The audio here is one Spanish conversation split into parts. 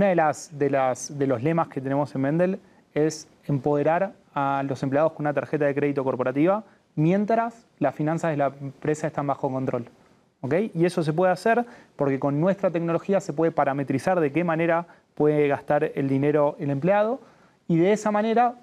Una de las, de los lemas que tenemos en Mendel es empoderar a los empleados con una tarjeta de crédito corporativa mientras las finanzas de la empresa están bajo control. Y eso se puede hacer porque con nuestra tecnología se puede parametrizar de qué manera puede gastar el dinero el empleado y de esa manera,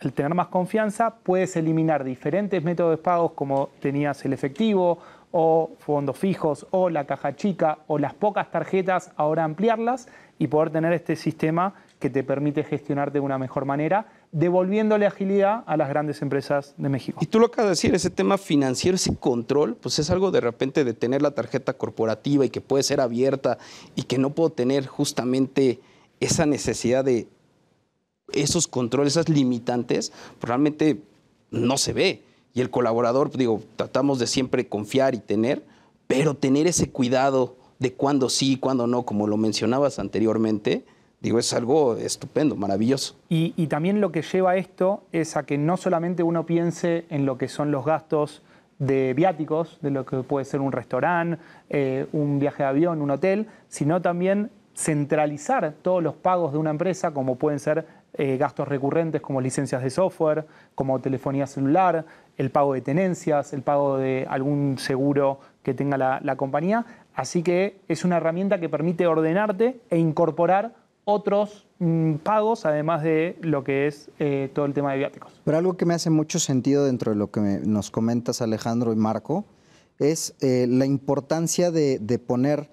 al tener más confianza, puedes eliminar diferentes métodos de pagos como tenías el efectivo o fondos fijos o la caja chica o las pocas tarjetas, ahora ampliarlas y poder tener este sistema que te permite gestionar de una mejor manera, devolviéndole agilidad a las grandes empresas de México. Y tú lo acabas de decir, ese tema financiero, ese control, pues es algo de repente de tener la tarjeta corporativa y que puede ser abierta y que no puedo tener justamente esa necesidad de esos controles, esas limitantes, pues, realmente no se ve. Y el colaborador, digo, tratamos de siempre confiar y tener, pero tener ese cuidado de cuándo sí y cuándo no, como lo mencionabas anteriormente, digo, es algo estupendo, maravilloso. Y, también lo que lleva esto es a que no solamente uno piense en lo que son los gastos de viáticos, de lo que puede ser un restaurante, eh, un viaje de avión, un hotel, sino también centralizar todos los pagos de una empresa, como pueden ser eh, gastos recurrentes como licencias de software, como telefonía celular, el pago de tenencias, el pago de algún seguro que tenga la compañía, Así que es una herramienta que permite ordenarte e incorporar otros mm, pagos, además de lo que es eh, todo el tema de viáticos. Pero algo que me hace mucho sentido dentro de lo que nos comentas Alejandro y Marco es eh, la importancia de, poner,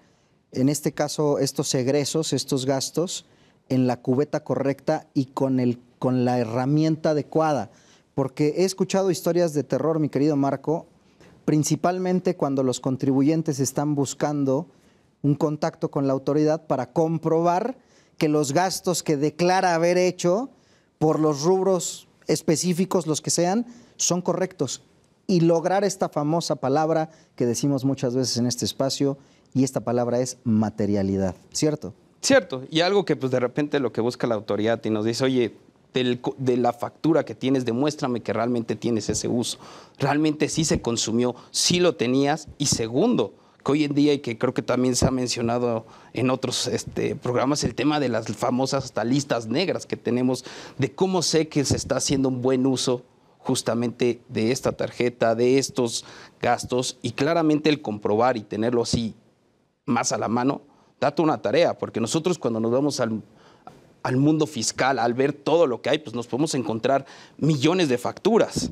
en este caso, estos egresos, estos gastos, en la cubeta correcta y con, con la herramienta adecuada. Porque he escuchado historias de terror, mi querido Marco, principalmente cuando los contribuyentes están buscando un contacto con la autoridad para comprobar que los gastos que declara haber hecho por los rubros específicos, los que sean, son correctos. Y lograr esta famosa palabra que decimos muchas veces en este espacio, y esta palabra es materialidad, ¿cierto? Cierto, y algo que pues de repente lo que busca la autoridad y nos dice, oye, de la factura que tienes, demuéstrame que realmente tienes ese uso. Realmente sí se consumió, sí lo tenías. Y segundo, que hoy en día y que creo que también se ha mencionado en otros este, programas, el tema de las famosas talistas listas negras que tenemos, de cómo sé que se está haciendo un buen uso justamente de esta tarjeta, de estos gastos, y claramente el comprobar y tenerlo así más a la mano, toda una tarea, porque nosotros cuando nos vamos al, al mundo fiscal, al ver todo lo que hay, pues nos podemos encontrar millones de facturas,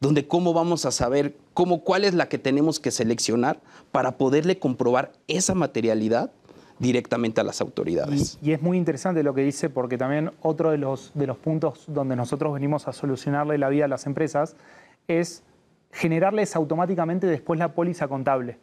donde cómo vamos a saber cómo, cuál es la que tenemos que seleccionar para poderle comprobar esa materialidad directamente a las autoridades. Y, es muy interesante lo que dice porque también otro de los, de los puntos donde nosotros venimos a solucionarle la vida a las empresas es generarles automáticamente después la póliza contable.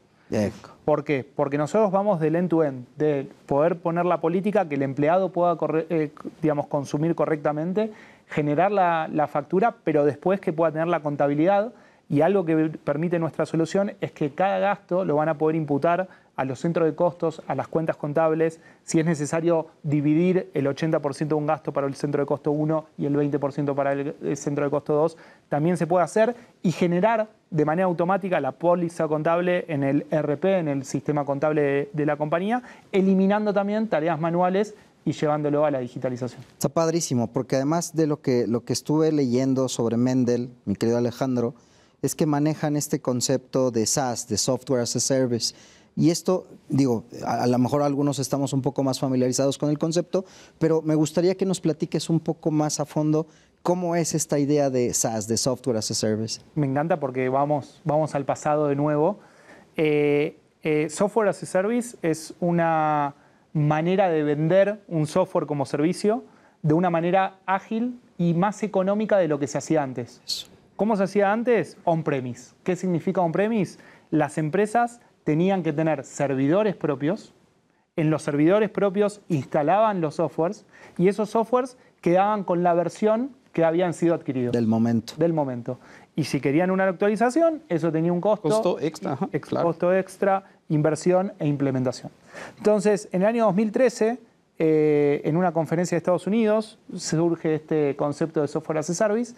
¿Por qué? Porque nosotros vamos del end-to-end, de poder poner la política que el empleado pueda eh, digamos, consumir correctamente, generar la, la, factura, pero después que pueda tener la contabilidad. Y algo que permite nuestra solución es que cada gasto lo van a poder imputar a los centros de costos, a las cuentas contables, si es necesario dividir el 80% de un gasto para el centro de costo 1 y el 20% para el centro de costo 2, también se puede hacer y generar de manera automática la póliza contable en el RP, en el sistema contable de, la compañía, eliminando también tareas manuales y llevándolo a la digitalización. Está padrísimo, porque además de lo que, lo que estuve leyendo sobre Mendel, mi querido Alejandro, es que manejan este concepto de SaaS, de Software as a Service. Y esto, digo, a, lo mejor algunos estamos un poco más familiarizados con el concepto, pero me gustaría que nos platiques un poco más a fondo cómo es esta idea de SaaS, de Software as a Service. Me encanta porque vamos, vamos al pasado de nuevo. Eh, eh, software as a Service es una manera de vender un software como servicio de una manera ágil y más económica de lo que se hacía antes. ¿Cómo se hacía antes? On-premise. ¿Qué significa on-premise? Las empresas tenían que tener servidores propios, en los servidores propios instalaban los softwares y esos softwares quedaban con la versión que habían sido adquiridos. Del momento. Del momento. Y si querían una actualización, eso tenía un costo. Costo extra. Costo extra, inversión e implementación. Entonces, en el año 2013, eh, en una conferencia de Estados Unidos, surge este concepto de software as a service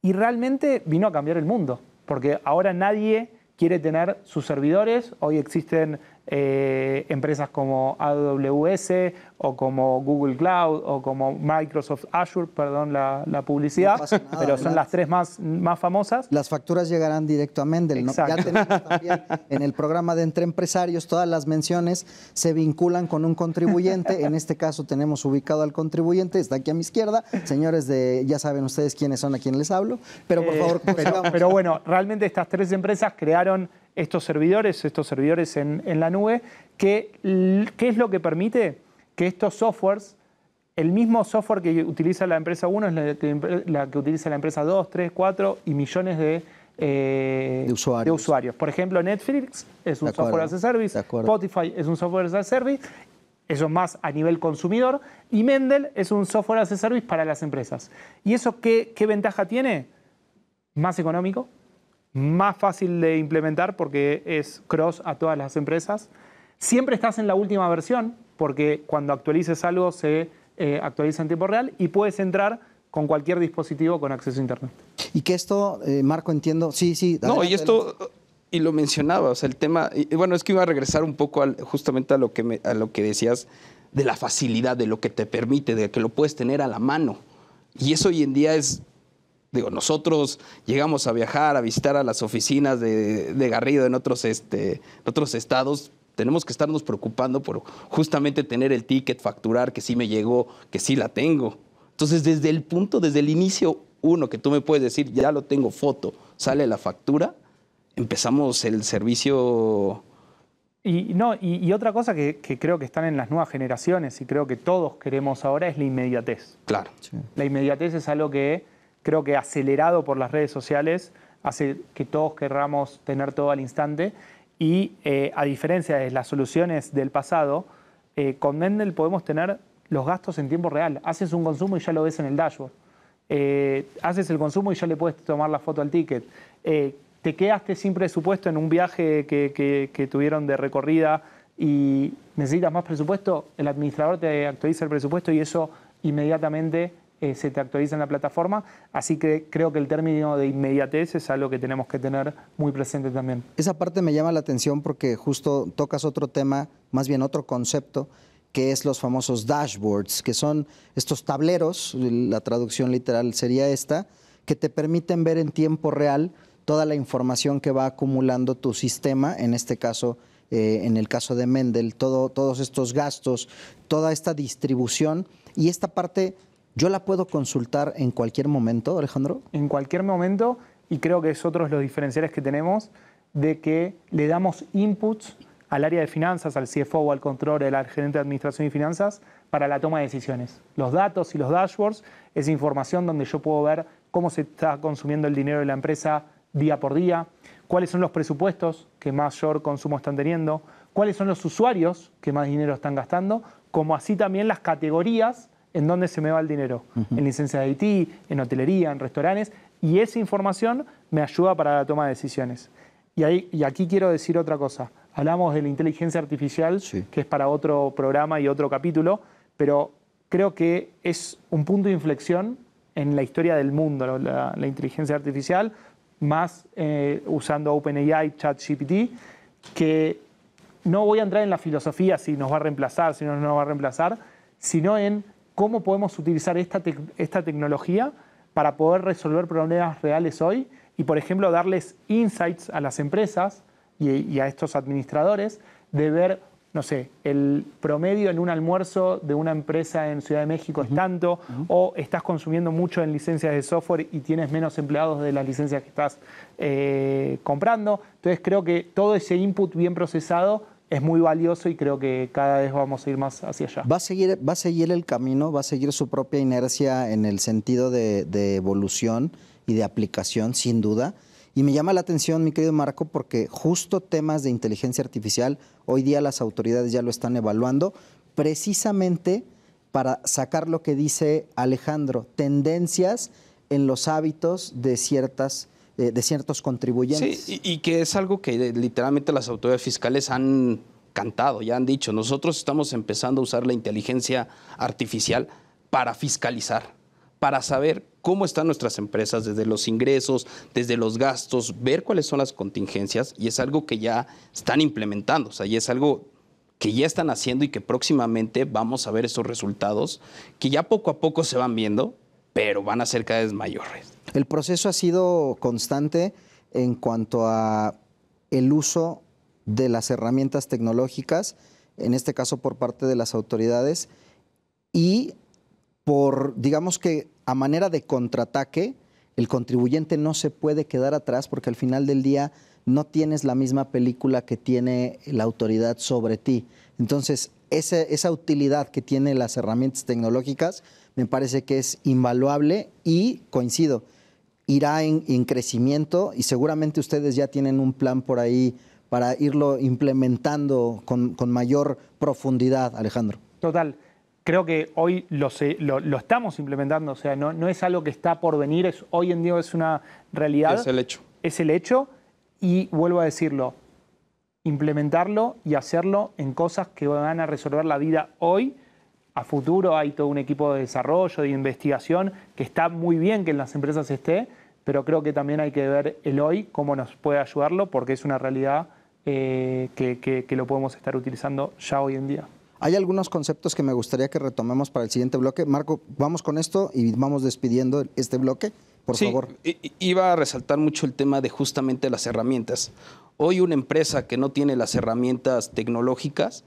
y realmente vino a cambiar el mundo, porque ahora nadie quiere tener sus servidores. Hoy existen eh, empresas como AWS o como Google Cloud o como Microsoft Azure, perdón la, publicidad, pero son las tres más, más famosas. Las facturas llegarán directo a Mendel. ¿no? Ya tenemos también en el programa de Entre Empresarios todas las menciones se vinculan con un contribuyente. En este caso tenemos ubicado al contribuyente, está aquí a mi izquierda. Señores de, ya saben ustedes quiénes son, a quién les hablo, pero por eh, favor... pero bueno, realmente estas tres empresas crearon estos servidores, estos servidores en, la nube, ¿qué es lo que permite? Que estos softwares, el mismo software que utiliza la empresa 1 es la que, utiliza la empresa 2, 3, 4 y millones eh, de, usuarios. Por ejemplo, Netflix es un software as a service, Spotify es un software as a service eso más a nivel consumidor, y Mendel es un software as a service para las empresas. ¿Y eso qué ventaja tiene? Más económico, más fácil de implementar porque es cross a todas las empresas. Siempre estás en la última versión porque cuando actualices algo se eh, actualiza en tiempo real y puedes entrar con cualquier dispositivo con acceso a Internet. Y que esto, eh, Marco, entiendo. Sí, sí. no, y esto, y lo mencionaba, o sea, el tema, y, bueno, es que iba a regresar un poco justamente a lo, que a lo que decías de la facilidad, de lo que te permite, de que lo puedes tener a la mano. Y eso hoy en día es Digo, nosotros llegamos a viajar, a visitar a las oficinas de, Garrido en otros, este, en otros estados, tenemos que estarnos preocupando por justamente tener el ticket, facturar que sí me llegó, que sí la tengo. Entonces, desde el punto, desde el inicio uno, que tú me puedes decir, ya lo tengo foto, sale la factura, empezamos el servicio. Y, no, y, otra cosa que, creo que están en las nuevas generaciones y creo que todos queremos ahora es la inmediatez. Claro. La inmediatez es algo que creo que acelerado por las redes sociales, hace que todos querramos tener todo al instante y eh, a diferencia de las soluciones del pasado, eh, con Mendel podemos tener los gastos en tiempo real. Haces un consumo y ya lo ves en el dashboard. Eh, haces el consumo y ya le puedes tomar la foto al ticket. te quedaste sin presupuesto en un viaje que tuvieron de recorrida y necesitas más presupuesto, el administrador te actualiza el presupuesto y eso inmediatamente eh, se te actualiza en la plataforma. Así que creo que el término de inmediatez es algo que tenemos que tener muy presente también. Esa parte me llama la atención porque justo tocas otro tema, más bien otro concepto, que es los famosos dashboards, que son estos tableros, la traducción literal sería esta, que te permiten ver en tiempo real toda la información que va acumulando tu sistema, en este caso eh, en el caso de Mendel, todos estos gastos, toda esta distribución y esta parte ¿Yo la puedo consultar en cualquier momento, Alejandro? En cualquier momento, y creo que es otro de los diferenciales que tenemos, de que le damos inputs al área de finanzas, al CFO, o al control, al gerente de administración y finanzas, para la toma de decisiones. Los datos y los dashboards es información donde yo puedo ver cómo se está consumiendo el dinero de la empresa día por día, cuáles son los presupuestos que mayor consumo están teniendo, cuáles son los usuarios que más dinero están gastando, como así también las categorías en dónde se me va el dinero, en licencia de IT, en hotelería, en restaurantes, y esa información me ayuda para la toma de decisiones. Y, aquí quiero decir otra cosa. Hablamos de la inteligencia artificial, que es para otro programa y otro capítulo, pero creo que es un punto de inflexión en la historia del mundo, la, inteligencia artificial, más eh, usando OpenAI, ChatGPT, que no voy a entrar en la filosofía si nos va a reemplazar, si no nos va a reemplazar, sino en cómo podemos utilizar esta, esta tecnología para poder resolver problemas reales hoy y, por ejemplo, darles insights a las empresas y, a estos administradores de ver, no sé, el promedio en un almuerzo de una empresa en Ciudad de México es tanto, o estás consumiendo mucho en licencias de software y tienes menos empleados de las licencias que estás eh, comprando. Entonces creo que todo ese input bien procesado es muy valioso y creo que cada vez vamos a ir más hacia allá. Va a seguir, va seguir el camino, va a seguir su propia inercia en el sentido de, de evolución y de aplicación, sin duda. Y me llama la atención, mi querido Marco, porque justo temas de inteligencia artificial, hoy día las autoridades ya lo están evaluando, precisamente para sacar lo que dice Alejandro, tendencias en los hábitos de ciertas de, ciertos contribuyentes. Sí, y, y que es algo que eh, literalmente las autoridades fiscales han cantado, ya han dicho, nosotros estamos empezando a usar la inteligencia artificial para fiscalizar, para saber cómo están nuestras empresas desde los ingresos, desde los gastos, ver cuáles son las contingencias y es algo que ya están implementando, o sea, y es algo que ya están haciendo y que próximamente vamos a ver esos resultados, que ya poco a poco se van viendo pero van a ser cada vez mayores. El proceso ha sido constante en cuanto a el uso de las herramientas tecnológicas, en este caso por parte de las autoridades, y por, digamos que a manera de contraataque, el contribuyente no se puede quedar atrás porque al final del día no tienes la misma película que tiene la autoridad sobre ti. Entonces, esa, esa utilidad que tienen las herramientas tecnológicas me parece que es invaluable y coincido, irá en, crecimiento y seguramente ustedes ya tienen un plan por ahí para irlo implementando con, mayor profundidad, Alejandro. Total. Creo que hoy lo, lo, estamos implementando, o sea, no, no, es algo que está por venir, es, hoy en día es una realidad. Es el hecho. Es el hecho y vuelvo a decirlo, implementarlo y hacerlo en cosas que van a resolver la vida hoy a futuro hay todo un equipo de desarrollo, de investigación, que está muy bien que en las empresas esté, pero creo que también hay que ver el hoy, cómo nos puede ayudarlo, porque es una realidad eh, que, que, lo podemos estar utilizando ya hoy en día. Hay algunos conceptos que me gustaría que retomemos para el siguiente bloque. Marco, vamos con esto y vamos despidiendo este bloque, por sí, favor. Iba a resaltar mucho el tema de justamente las herramientas. Hoy una empresa que no tiene las herramientas tecnológicas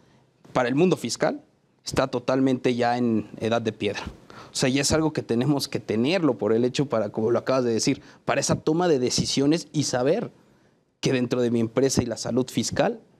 para el mundo fiscal está totalmente ya en edad de piedra. O sea, ya es algo que tenemos que tenerlo por el hecho, para, como lo acabas de decir, para esa toma de decisiones y saber que dentro de mi empresa y la salud fiscal